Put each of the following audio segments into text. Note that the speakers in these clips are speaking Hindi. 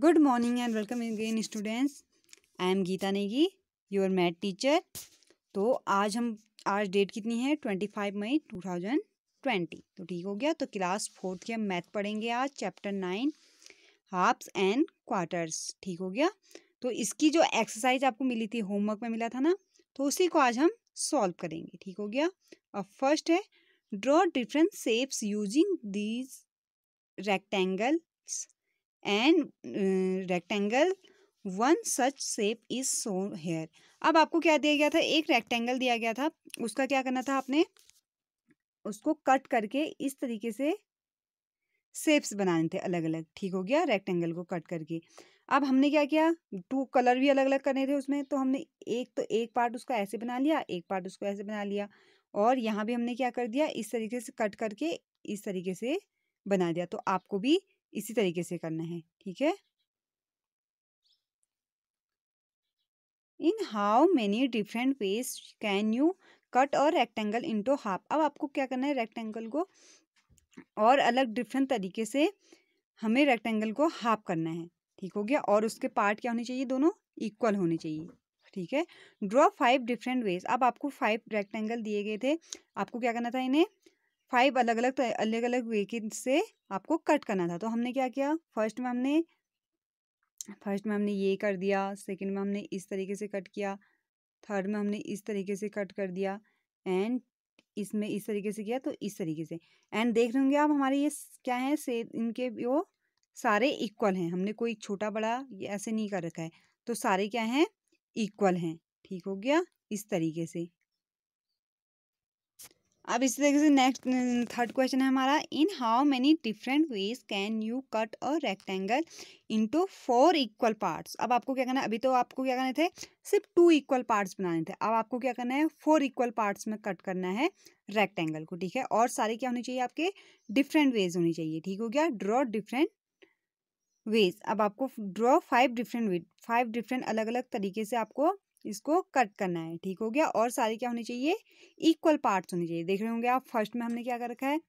good morning and welcome again students I am Geeta Negi your math teacher तो आज हम आज डेट कितनी है twenty five May two thousand twenty तो ठीक हो गया तो क्लास फोर्थ के हम मैथ पढ़ेंगे आज chapter nine halves and quarters ठीक हो गया तो इसकी जो एक्सरसाइज आपको मिली थी होमवर्क में मिला था ना तो उसी को आज हम सॉल्व करेंगे ठीक हो गया अब फर्स्ट है draw different shapes using these rectangles and rectangle one such shape is so here अब आपको क्या दिया गया था एक रेक्टेंगल दिया गया था उसका क्या करना था आपने उसको कट करके इस तरीके से सेप्स बनाने थे अलग अलग ठीक हो गया रेक्टेंगल को कट करके अब हमने क्या किया टू कलर भी अलग अलग करने थे उसमें तो हमने एक तो एक पार्ट उसका ऐसे बना लिया एक पार्ट उसको ऐसे बना लिया और यहाँ भी हमने क्या कर दिया इस तरीके से कट करके इस तरीके से बना दिया तो आपको भी इसी तरीके से करना है ठीक है in how many different ways can you cut और रेक्टेंगल इंटू हाफ अब आपको क्या करना है रेक्टेंगल को और अलग डिफरेंट तरीके से हमें रेक्टेंगल को हाफ करना है ठीक हो गया और उसके पार्ट क्या होने चाहिए दोनों इक्वल होने चाहिए ठीक है ड्रॉ फाइव डिफरेंट वेज अब आपको फाइव रेक्टेंगल दिए गए थे आपको क्या करना था इन्हें फाइव अलग अलग अलग अलग वे के से आपको कट करना था तो हमने क्या किया फर्स्ट में हमने फर्स्ट में हमने ये कर दिया सेकंड में हमने इस तरीके से कट किया थर्ड में हमने इस तरीके से कट कर दिया एंड इसमें इस तरीके से किया तो इस तरीके से एंड देख रहे होंगे आप हमारे ये क्या है से इनके वो सारे इक्वल हैं हमने कोई छोटा बड़ा ये ऐसे नहीं कर रखा है तो सारे क्या हैं इक्वल हैं ठीक हो गया इस तरीके से अब इसी तरीके से नेक्स्ट थर्ड क्वेश्चन है हमारा in how many different ways can you cut a rectangle into four equal parts अब आपको क्या करना है अभी तो आपको क्या करने थे सिर्फ टू इक्वल पार्ट्स बनाने थे अब आपको क्या करना है फोर इक्वल पार्ट्स में कट करना है रेक्टेंगल को ठीक है और सारे क्या होने चाहिए आपके डिफरेंट वेज होनी चाहिए ठीक हो गया ड्रॉ डिफरेंट वेज अब आपको draw five different ways five different अलग अलग तरीके से आपको इसको कट करना है ठीक हो गया और सारे क्या होने चाहिए इक्वल पार्ट्स होने चाहिए देख रहे होंगे आप फर्स्ट में हमने क्या कर रखा है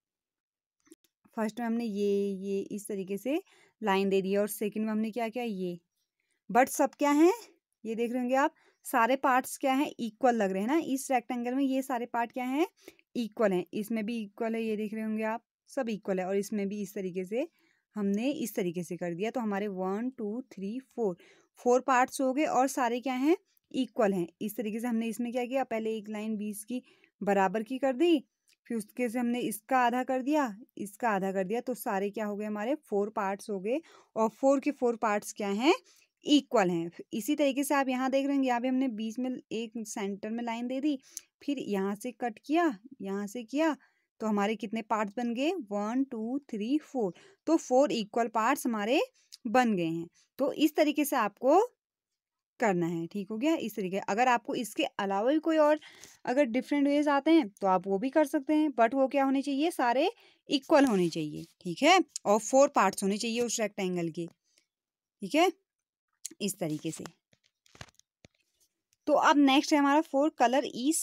फर्स्ट में हमने ये ये इस तरीके से लाइन दे दी है और सेकंड में हमने क्या किया ये बट सब क्या है ये देख रहे होंगे आप सारे पार्ट्स क्या हैं इक्वल लग रहे हैं ना इस रेक्टेंगल में ये सारे पार्ट क्या हैं इक्वल हैं इसमें भी इक्वल है ये देख रहे होंगे आप सब इक्वल है और इसमें भी इस तरीके से हमने इस तरीके से कर दिया तो हमारे one two three four four parts हो गए और सारे क्या हैं इक्वल हैं इस तरीके से हमने इसमें क्या किया पहले एक लाइन बीस की बराबर की कर दी फिर उसके से हमने इसका आधा कर दिया इसका आधा कर दिया तो सारे क्या हो गए हमारे फोर पार्ट्स हो गए और फोर के फोर पार्ट्स क्या हैं इक्वल हैं इसी तरीके से आप यहाँ देख रहे हैं यहाँ पे हमने बीच में एक सेंटर में लाइन दे दी फिर यहाँ से कट किया यहाँ से किया तो हमारे कितने पार्ट्स बन गए वन टू थ्री फोर तो फोर इक्वल पार्ट्स हमारे बन गए हैं तो इस तरीके से आपको करना है ठीक हो गया इस तरीके अगर आपको इसके अलावा भी कोई और अगर डिफरेंट वेज आते हैं तो आप वो भी कर सकते हैं बट वो क्या होने चाहिए सारे इक्वल होने चाहिए ठीक है और फोर पार्ट्स होने चाहिए उस रेक्टेंगल के ठीक है इस तरीके से तो अब नेक्स्ट है हमारा four colour is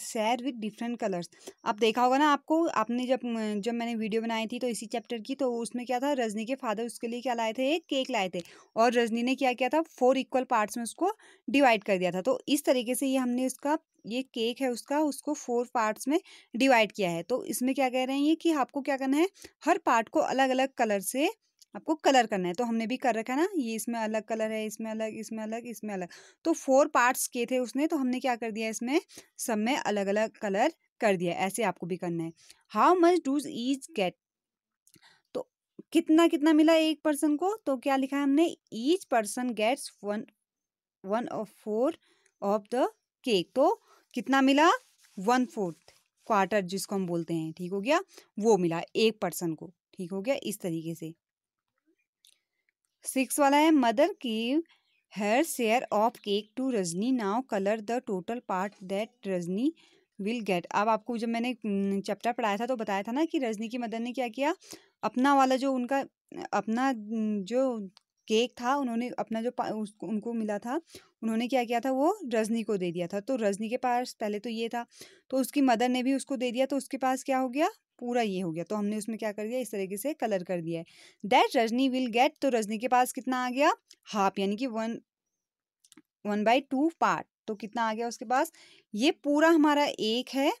share with different colours आप देखा होगा ना आपको आपने जब जब मैंने वीडियो बनाई थी तो इसी चैप्टर की तो उसमें क्या था रजनी के फादर उसके लिए क्या लाए थे एक केक लाए थे और रजनी ने क्या किया था फोर इक्वल पार्ट्स में उसको डिवाइड कर दिया था तो इस तरीके से ये हमने उसका ये केक है उसका उसको फोर पार्ट्स में डिवाइड किया है तो इसमें क्या कह रहे हैं ये कि आपको क्या करना है हर पार्ट को अलग अलग कलर से आपको कलर करना है तो हमने भी कर रखा है ना ये इसमें अलग कलर है इसमें अलग इसमें अलग इसमें अलग तो फोर पार्ट्स किए थे उसने तो हमने क्या कर दिया इसमें सब में अलग अलग कलर कर दिया ऐसे आपको भी करना है how much does each get तो कितना कितना मिला एक पर्सन को तो क्या लिखा है हमने each person gets one one of four of the cake तो कितना मिला वन फोर्थ क्वार्टर जिसको हम बोलते हैं ठीक हो गया वो मिला एक पर्सन को ठीक हो गया इस तरीके से सिक्स वाला है मदर की here share of cake to Rajni now colour the total part that Rajni will get अब आपको जब मैंने चैप्टर पढ़ाया था तो बताया था ना कि रजनी की मदर ने क्या किया अपना वाला जो उनका अपना जो केक था उन्होंने अपना जो उसको उनको मिला था उन्होंने क्या किया था वो रजनी को दे दिया था तो रजनी के पास पहले तो ये था तो उसकी मदर ने भी उसको दे दिया तो उसके पास क्या हो गया पूरा ये हो गया तो हमने उसमें क्या कर दिया इस तरीके से कलर कर दिया है दैट रजनी विल गेट तो रजनी के पास कितना आ गया हाफ यानी कि one one by two part तो कितना आ गया उसके पास ये पूरा हमारा एक है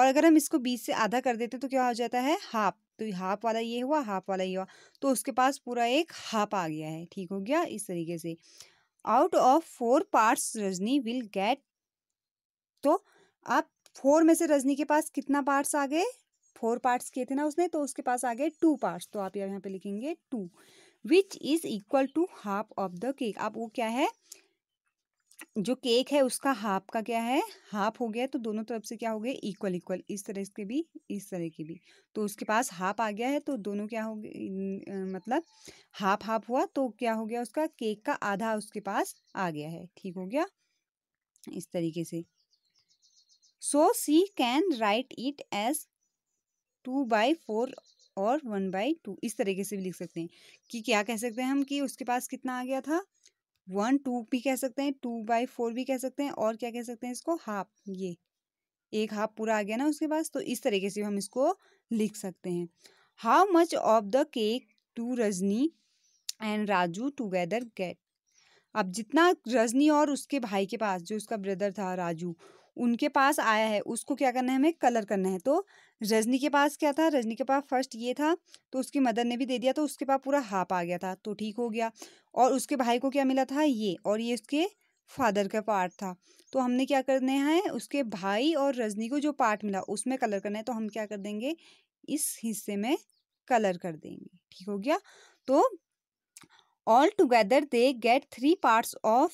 और अगर हम इसको बीस से आधा कर देते तो क्या हो जाता है हाफ तो हाफ वाला ये हुआ हाफ वाला ये हुआ तो उसके पास पूरा एक हाफ आ गया है ठीक हो गया इस तरीके से out of four parts Rajni will get तो आप फोर में से रजनी के पास कितना पार्ट्स आ गए फोर पार्ट्स किए थे ना उसने तो उसके पास आ गए टू पार्ट्स तो आप यहाँ पे लिखेंगे two which is equal to half of the cake आप वो क्या है जो केक है उसका हाफ का क्या है हाफ हो गया तो दोनों तरफ से क्या हो गए इक्वल इक्वल इस तरह इसके भी इस तरह के भी तो उसके पास हाफ आ गया है तो दोनों क्या हो गए मतलब हाफ हाफ हुआ तो क्या हो गया उसका केक का आधा उसके पास आ गया है ठीक हो गया इस तरीके से so she can write it as two by four और वन बाई टू इस तरीके से भी लिख सकते हैं कि क्या कह सकते हैं हम कि उसके पास कितना आ गया था वन टू भी कह सकते हैं टू बाई फोर भी कह सकते हैं और क्या कह सकते हैं इसको हाफ ये एक हाफ पूरा आ गया ना उसके पास तो इस तरीके से हम इसको लिख सकते हैं how much of the cake to Rajni and Raju together get अब जितना रजनी और उसके भाई के पास जो उसका ब्रदर था राजू उनके पास आया है उसको क्या करना है हमें कलर करना है तो रजनी के पास क्या था रजनी के पास फर्स्ट ये था तो उसकी मदर ने भी दे दिया तो उसके पास पूरा हाफ आ गया था तो ठीक हो गया और उसके भाई को क्या मिला था ये और ये उसके फादर का पार्ट था तो हमने क्या करना है उसके भाई और रजनी को जो पार्ट मिला उसमें कलर करना है तो हम क्या कर देंगे इस हिस्से में कलर कर देंगे ठीक हो गया तो all together they get three parts of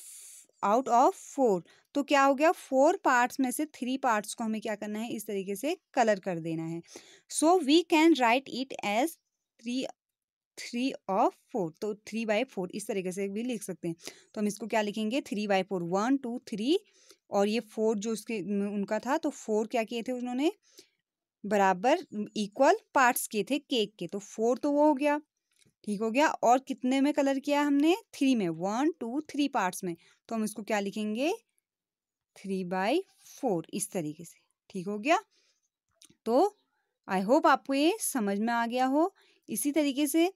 out of four तो क्या हो गया फोर पार्ट्स में से थ्री पार्ट्स को हमें क्या करना है इस तरीके से कलर कर देना है so we can write it as three three of four तो थ्री बाई फोर इस तरीके से भी लिख सकते हैं तो हम इसको क्या लिखेंगे three by four one two three और ये फोर जो उसके उनका था तो फोर क्या किए थे उन्होंने बराबर इक्वल पार्ट्स किए थे केक के तो फोर तो वो हो गया ठीक हो गया और कितने में कलर किया हमने थ्री में वन टू थ्री पार्ट्स में तो हम इसको क्या लिखेंगे थ्री बाई फोर इस तरीके से ठीक हो गया तो आई होप आपको ये समझ में आ गया हो इसी तरीके से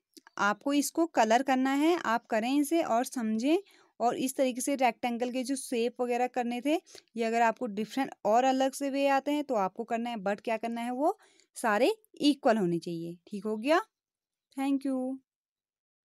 आपको इसको कलर करना है आप करें इसे और समझें और इस तरीके से रेक्टेंगल के जो शेप वगैरह करने थे ये अगर आपको डिफरेंट और अलग से वे आते हैं तो आपको करना है बट क्या करना है वो सारे इक्वल होने चाहिए ठीक हो गया थैंक यू